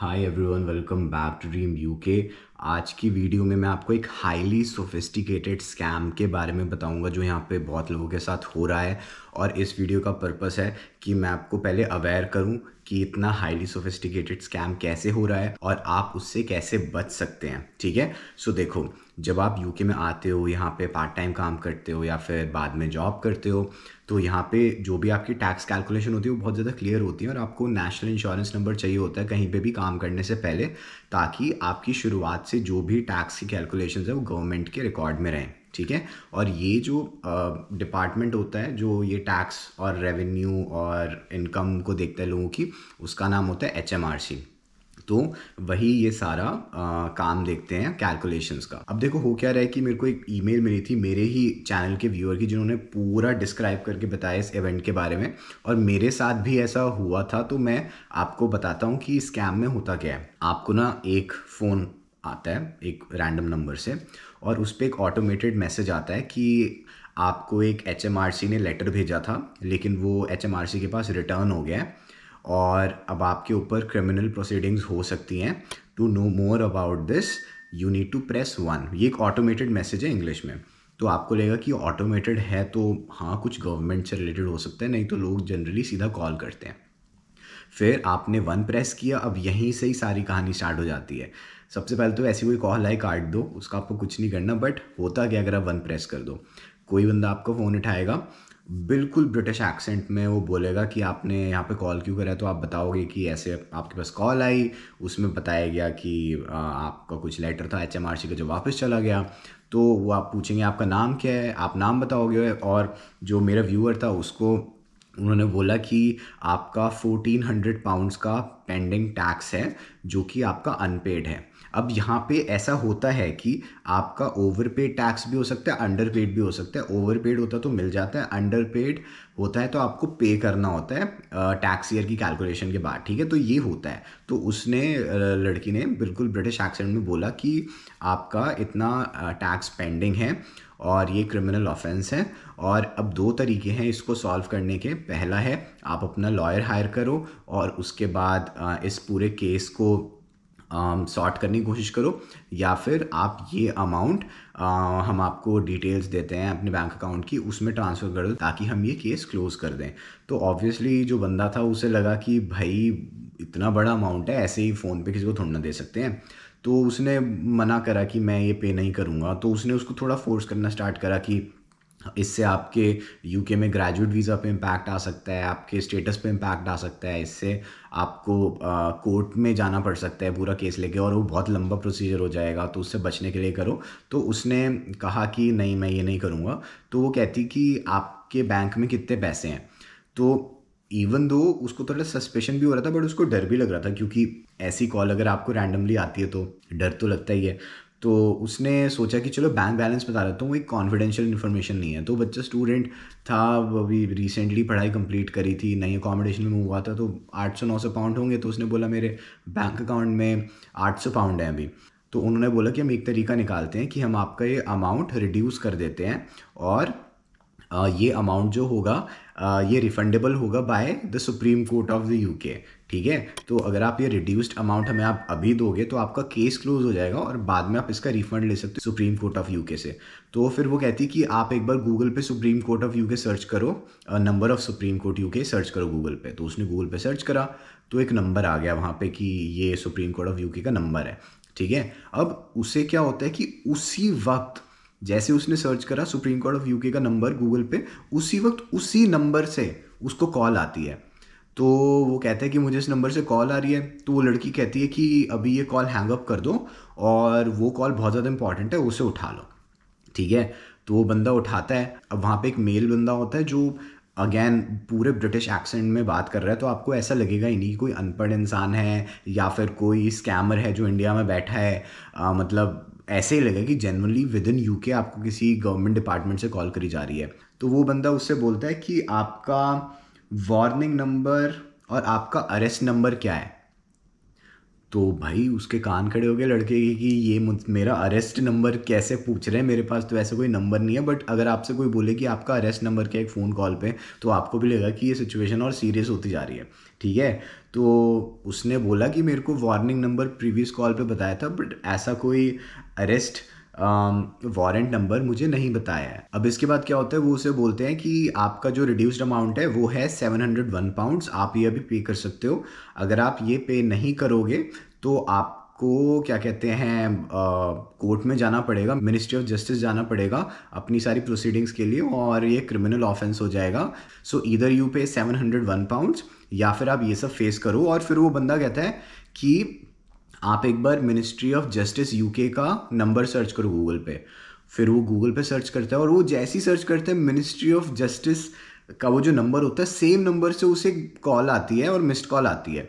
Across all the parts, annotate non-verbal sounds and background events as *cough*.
Hi everyone, welcome back to Dream UK. आज की video में मैं आपको एक हाईली सोफिस्टिकेटेड स्कैम के बारे में बताऊंगा जो यहाँ पे बहुत लोगों के साथ हो रहा है और इस वीडियो का पर्पस है कि मैं आपको पहले अवेयर करूँ कि इतना हाईली सोफिस्टिकेटेड स्कैम कैसे हो रहा है और आप उससे कैसे बच सकते हैं ठीक है सो देखो जब आप यूके में आते हो यहाँ पे पार्ट टाइम काम करते हो या फिर बाद में जॉब करते हो तो यहाँ पे जो भी आपकी टैक्स कैलकुलेशन होती है वो बहुत ज़्यादा क्लियर होती है और आपको नेशनल इंश्योरेंस नंबर चाहिए होता है कहीं पर भी काम करने से पहले ताकि आपकी शुरुआत से जो भी टैक्स की कैलकुलेशन है वो गवर्नमेंट के रिकॉर्ड में रहें ठीक है और ये जो डिपार्टमेंट होता है जो ये टैक्स और रेवेन्यू और इनकम को देखता है लोगों की उसका नाम होता है एच तो वही ये सारा आ, काम देखते हैं कैलकुलेशंस का अब देखो हो क्या रहा है कि मेरे को एक ईमेल मिली थी मेरे ही चैनल के व्यूअर की जिन्होंने पूरा डिस्क्राइब करके बताया इस इवेंट के बारे में और मेरे साथ भी ऐसा हुआ था तो मैं आपको बताता हूँ कि स्कैम में होता क्या है आपको ना एक फ़ोन आता है एक रैंडम नंबर से और उस पर एक ऑटोमेटेड मैसेज आता है कि आपको एक एच ने लेटर भेजा था लेकिन वो एच के पास रिटर्न हो गया है और अब आपके ऊपर क्रिमिनल प्रोसीडिंग्स हो सकती हैं to know more about this you need to press one ये एक ऑटोमेटेड मैसेज है इंग्लिश में तो आपको लगेगा कि ऑटोमेटेड है तो हाँ कुछ गवर्नमेंट से रिलेटेड हो सकता है नहीं तो लोग जनरली सीधा कॉल करते हैं फिर आपने वन प्रेस किया अब यहीं से ही सारी कहानी स्टार्ट हो जाती है सबसे पहले तो ऐसी कोई कॉल आए काट दो उसका आपको कुछ नहीं करना बट होता क्या अगर आप वन प्रेस कर दो कोई बंदा आपका फ़ोन उठाएगा बिल्कुल ब्रिटिश एक्सेंट में वो बोलेगा कि आपने यहाँ पे कॉल क्यों करा तो आप बताओगे कि ऐसे आपके पास कॉल आई उसमें बताया गया कि आपका कुछ लेटर था एच एम आर सी का जो वापस चला गया तो वो आप पूछेंगे आपका नाम क्या है आप नाम बताओगे और जो मेरा व्यूअर था उसको उन्होंने बोला कि आपका फोर्टीन हंड्रेड पाउंड्स का पेंडिंग टैक्स है जो कि आपका अनपेड है अब यहाँ पे ऐसा होता है कि आपका ओवर पेड टैक्स भी हो सकता है अंडर पेड भी हो सकता है ओवर पेड होता तो मिल जाता है अंडर पेड होता है तो आपको पे करना होता है टैक्स ईयर की कैलकुलेशन के बाद ठीक है तो ये होता है तो उसने लड़की ने बिल्कुल ब्रिटिश एक्सेंट में बोला कि आपका इतना टैक्स पेंडिंग है और ये क्रिमिनल ऑफेंस है और अब दो तरीके हैं इसको सॉल्व करने के पहला है आप अपना लॉयर हायर करो और उसके बाद इस पूरे केस को सॉर्ट करने की कोशिश करो या फिर आप ये अमाउंट हम आपको डिटेल्स देते हैं अपने बैंक अकाउंट की उसमें ट्रांसफ़र कर दो ताकि हम ये केस क्लोज़ कर दें तो ऑब्वियसली जो बंदा था उसे लगा कि भाई इतना बड़ा अमाउंट है ऐसे ही फ़ोन पे किसी को थोड़ा ना दे सकते हैं तो उसने मना करा कि मैं ये पे नहीं करूँगा तो उसने उसको थोड़ा फोर्स करना स्टार्ट करा कि इससे आपके यूके में ग्रेजुएट वीज़ा पे इम्पैक्ट आ सकता है आपके स्टेटस पे इम्पैक्ट आ सकता है इससे आपको कोर्ट में जाना पड़ सकता है पूरा केस लेके और वो बहुत लंबा प्रोसीजर हो जाएगा तो उससे बचने के लिए करो तो उसने कहा कि नहीं मैं ये नहीं करूँगा तो वो कहती कि आपके बैंक में कितने पैसे हैं तो इवन दो उसको थोड़ा सस्पेशन भी हो रहा था बट उसको डर भी लग रहा था क्योंकि ऐसी कॉल अगर आपको रैंडमली आती है तो डर तो लगता ही है तो उसने सोचा कि चलो बैंक बैलेंस बता देता हूँ एक कॉन्फिडेंशियल इन्फॉर्मेशन नहीं है तो बच्चा स्टूडेंट था अभी रिसेंटली पढ़ाई कंप्लीट करी थी नई अकोमोडेशन में हुआ था तो 800 900 पाउंड होंगे तो उसने बोला मेरे बैंक अकाउंट में 800 पाउंड है अभी तो उन्होंने बोला कि हम एक तरीका निकालते हैं कि हम आपका ये अमाउंट रिड्यूस कर देते हैं और ये अमाउंट जो होगा ये रिफंडेबल होगा by the Supreme Court of the UK ठीक है तो अगर आप ये रिड्यूस्ड अमाउंट हमें आप अभी दोगे तो आपका केस क्लोज हो जाएगा और बाद में आप इसका रिफंड ले सकते हो सुप्रीम कोर्ट ऑफ यूके से तो फिर वो कहती कि आप एक बार गूगल पे Supreme Court of UK search करो number of Supreme Court UK search करो गूगल पे तो उसने गूगल पे सर्च करा तो एक नंबर आ गया वहाँ पे कि ये सुप्रीम कोर्ट ऑफ यूके का नंबर है ठीक है अब उसे क्या होता है कि उसी वक्त जैसे उसने सर्च करा सुप्रीम कोर्ट ऑफ यूके का नंबर गूगल पे उसी वक्त उसी नंबर से उसको कॉल आती है तो वो कहता है कि मुझे इस नंबर से कॉल आ रही है तो वो लड़की कहती है कि अभी ये कॉल हैंग अप कर दो और वो कॉल बहुत ज़्यादा इंपॉर्टेंट है उसे उठा लो ठीक है तो वो बंदा उठाता है अब वहाँ पे एक मेल बंदा होता है जो अगैन पूरे ब्रिटिश एक्सेंट में बात कर रहा है तो आपको ऐसा लगेगा ही नहीं कोई अनपढ़ इंसान है या फिर कोई स्कैमर है जो इंडिया में बैठा है आ, मतलब ऐसे ही लगा कि जनरली विद इन यू के आपको किसी गवर्नमेंट डिपार्टमेंट से कॉल करी जा रही है तो वो बंदा उससे बोलता है कि आपका वार्निंग नंबर और आपका अरेस्ट नंबर क्या है तो भाई उसके कान खड़े हो गए लड़के की कि ये मेरा अरेस्ट नंबर कैसे पूछ रहे हैं मेरे पास तो ऐसा कोई नंबर नहीं है बट अगर आपसे कोई बोले कि आपका अरेस्ट नंबर क्या एक फ़ोन कॉल पे तो आपको भी लगेगा कि ये सिचुएशन और सीरियस होती जा रही है ठीक है तो उसने बोला कि मेरे को वार्निंग नंबर प्रीवियस कॉल पे बताया था बट ऐसा कोई अरेस्ट वारंट नंबर मुझे नहीं बताया है अब इसके बाद क्या होता है वो उसे बोलते हैं कि आपका जो रिड्यूस्ड अमाउंट है वो है 701 पाउंड्स आप ये अभी पे कर सकते हो अगर आप ये पे नहीं करोगे तो आप आपको क्या कहते हैं कोर्ट में जाना पड़ेगा मिनिस्ट्री ऑफ जस्टिस जाना पड़ेगा अपनी सारी प्रोसीडिंग्स के लिए और ये क्रिमिनल ऑफेंस हो जाएगा सो इधर यू पे सेवन हंड्रेड वन पाउंड्स या फिर आप ये सब फेस करो और फिर वो बंदा कहता है कि आप एक बार मिनिस्ट्री ऑफ जस्टिस यूके का नंबर सर्च करो गूगल पे फिर वो गूगल पे सर्च करता है और वो जैसे ही सर्च करते हैं मिनिस्ट्री ऑफ जस्टिस का वो जो नंबर होता है सेम नंबर से उसे कॉल आती है और मिस्ड कॉल आती है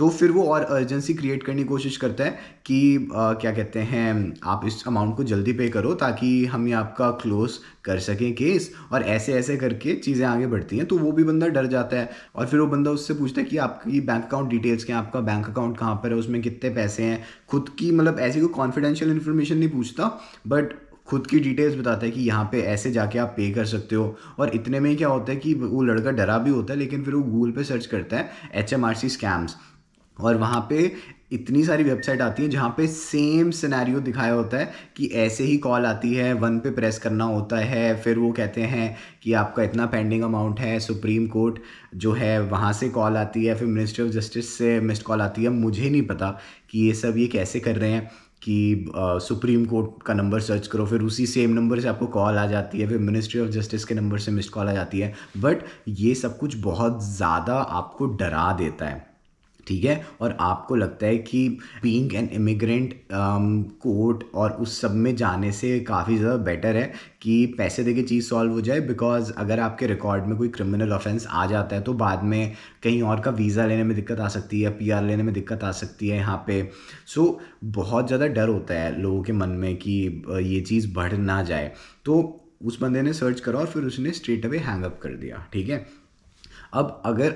तो फिर वो और अर्जेंसी क्रिएट करने की कोशिश करता है कि आ, क्या कहते हैं आप इस अमाउंट को जल्दी पे करो ताकि हम ये आपका क्लोज कर सकें केस और ऐसे ऐसे करके चीज़ें आगे बढ़ती हैं तो वो भी बंदा डर जाता है और फिर वो बंदा उससे पूछता है कि आपकी बैंक अकाउंट डिटेल्स क्या आपका बैंक अकाउंट कहाँ पर है उसमें कितने पैसे हैं खुद की मतलब ऐसी कोई कॉन्फिडेंशियल इन्फॉर्मेशन नहीं पूछता बट खुद की डिटेल्स बताता है कि यहाँ पे ऐसे जाके आप पे कर सकते हो और इतने में क्या होता है कि वो लड़का डरा भी होता है लेकिन फिर वो गूगल पे सर्च करता है H M R C scams और वहाँ पे इतनी सारी वेबसाइट आती है जहाँ पे सेम सिनेरियो दिखाया होता है कि ऐसे ही कॉल आती है वन पे प्रेस करना होता है फिर वो कहते हैं कि आपका इतना पेंडिंग अमाउंट है सुप्रीम कोर्ट जो है वहाँ से कॉल आती है फिर मिनिस्ट्री ऑफ जस्टिस से मिस्ड कॉल आती है मुझे नहीं पता कि ये सब ये कैसे कर रहे हैं कि सुप्रीम कोर्ट का नंबर सर्च करो फिर उसी सेम नंबर से आपको कॉल आ जाती है फिर मिनिस्ट्री ऑफ जस्टिस के नंबर से मिस्ड कॉल आ जाती है बट ये सब कुछ बहुत ज़्यादा आपको डरा देता है ठीक है और आपको लगता है कि बींग एन इमिग्रेंट कोर्ट और उस सब में जाने से काफ़ी ज़्यादा बेटर है कि पैसे दे के चीज़ सॉल्व हो जाए बिकॉज अगर आपके रिकॉर्ड में कोई क्रिमिनल ऑफेंस आ जाता है तो बाद में कहीं और का वीज़ा लेने में दिक्कत आ सकती है पीआर लेने में दिक्कत आ सकती है यहाँ पे सो so, बहुत ज़्यादा डर होता है लोगों के मन में कि ये चीज़ बढ़ ना जाए तो उस बंदे ने सर्च करा और फिर उसने स्ट्रेट अवे हैंग अप कर दिया ठीक है अब अगर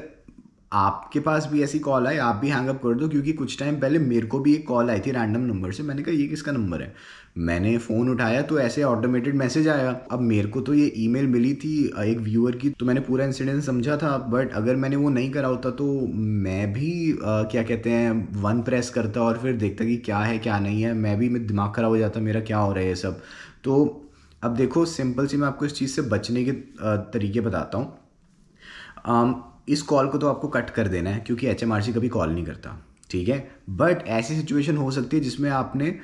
आपके पास भी ऐसी कॉल आई आप भी हैंग अप कर दो क्योंकि कुछ टाइम पहले मेरे को भी एक कॉल आई थी रैंडम नंबर से मैंने कहा ये किसका नंबर है मैंने फ़ोन उठाया तो ऐसे ऑटोमेटेड मैसेज आया अब मेरे को तो ये ईमेल मिली थी एक व्यूअर की तो मैंने पूरा इंसिडेंट समझा था बट अगर मैंने वो नहीं करा होता तो मैं भी आ, क्या कहते हैं वन प्रेस करता और फिर देखता कि क्या है क्या नहीं है मैं भी मैं दिमाग खराब हो जाता मेरा क्या हो रहा है ये सब तो अब देखो सिंपल सी मैं आपको इस चीज़ से बचने के तरीके बताता हूँ इस कॉल को तो आपको कट कर देना है क्योंकि एच कभी कॉल नहीं करता ठीक है बट ऐसी सिचुएशन हो सकती है जिसमें आपने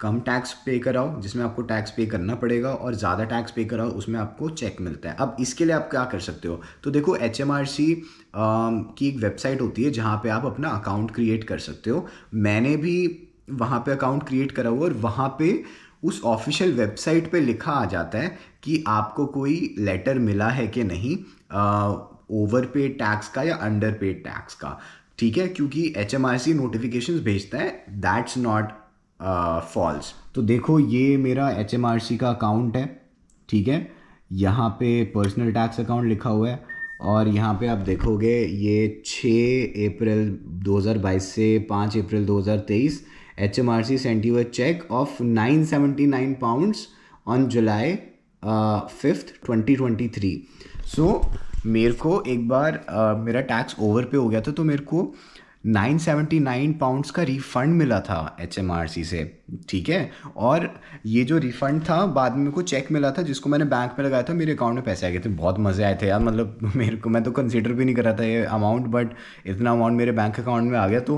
कम टैक्स पे कराओ जिसमें आपको टैक्स पे करना पड़ेगा और ज़्यादा टैक्स पे कराओ उसमें आपको चेक मिलता है अब इसके लिए आप क्या कर सकते हो तो देखो एच की एक वेबसाइट होती है जहाँ पे आप अपना अकाउंट क्रिएट कर सकते हो मैंने भी वहाँ पे अकाउंट क्रिएट करा हुआ और वहाँ पे उस ऑफिशियल वेबसाइट पे लिखा आ जाता है कि आपको कोई लेटर मिला है कि नहीं आ, ओवर पेड टैक्स का या अंडर पेड टैक्स का ठीक है क्योंकि H M R C notification भेजता है दैट्स नॉट फॉल्स तो देखो ये मेरा एच एम आर सी का अकाउंट है ठीक है यहाँ पे पर्सनल टैक्स अकाउंट लिखा हुआ है और यहाँ पे आप देखोगे ये 6 अप्रैल 2022 से 5 April 2023 H M R C sent you cheque of 979 pounds on July fifth three so मेरे को एक बार आ, मेरा टैक्स ओवर पे हो गया था तो मेरे को 979 पाउंड्स का रिफ़ंड मिला था एच से ठीक है और ये जो रिफ़ंड था बाद में को चेक मिला था जिसको मैंने बैंक में लगाया था मेरे अकाउंट में पैसे आ गए थे बहुत मज़े आए थे यार मतलब *laughs* मेरे को मैं तो कंसिडर भी नहीं कर रहा था ये अमाउंट बट इतना अमाउंट मेरे बैंक अकाउंट में आ गया तो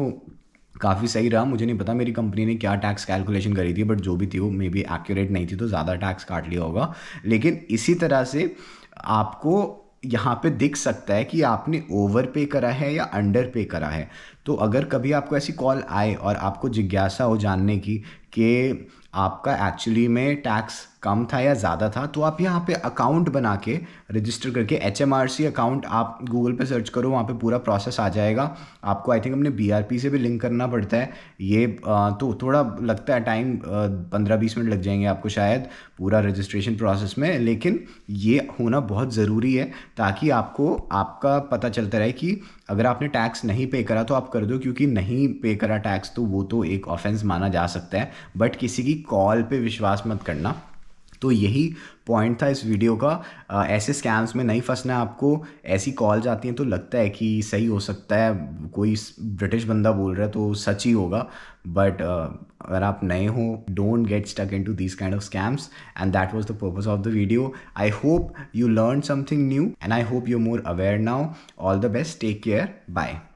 काफ़ी सही रहा मुझे नहीं पता मेरी कंपनी ने क्या टैक्स कैलकुलेशन करी थी बट जो भी थी वो मे बी एक्यूरेट नहीं थी तो ज़्यादा टैक्स काट लिया होगा लेकिन इसी तरह से आपको यहाँ पे दिख सकता है कि आपने ओवर पे करा है या अंडर पे करा है तो अगर कभी आपको ऐसी कॉल आए और आपको जिज्ञासा हो जानने की कि आपका एक्चुअली में टैक्स कम था या ज़्यादा था तो आप यहाँ पे अकाउंट बना के रजिस्टर करके एच अकाउंट आप गूगल पे सर्च करो वहाँ पे पूरा प्रोसेस आ जाएगा आपको आई थिंक हमने बी से भी लिंक करना पड़ता है ये तो थोड़ा लगता है टाइम पंद्रह बीस मिनट लग जाएंगे आपको शायद पूरा रजिस्ट्रेशन प्रोसेस में लेकिन ये होना बहुत ज़रूरी है ताकि आपको आपका पता चलता रहे कि अगर आपने टैक्स नहीं पे करा तो आप कर दो क्योंकि नहीं पे करा टैक्स तो वो तो एक ऑफेंस माना जा सकता है बट किसी की कॉल पे विश्वास मत करना तो यही पॉइंट था इस वीडियो का आ, ऐसे स्कैम्स में नहीं फंसना है आपको ऐसी कॉल जाती हैं तो लगता है कि सही हो सकता है कोई ब्रिटिश बंदा बोल रहा है तो सच ही होगा बट अगर आप नए हो don't get stuck into this kind of scams and that was the purpose of the video I hope you learn something new and I hope you more aware now all the best take care bye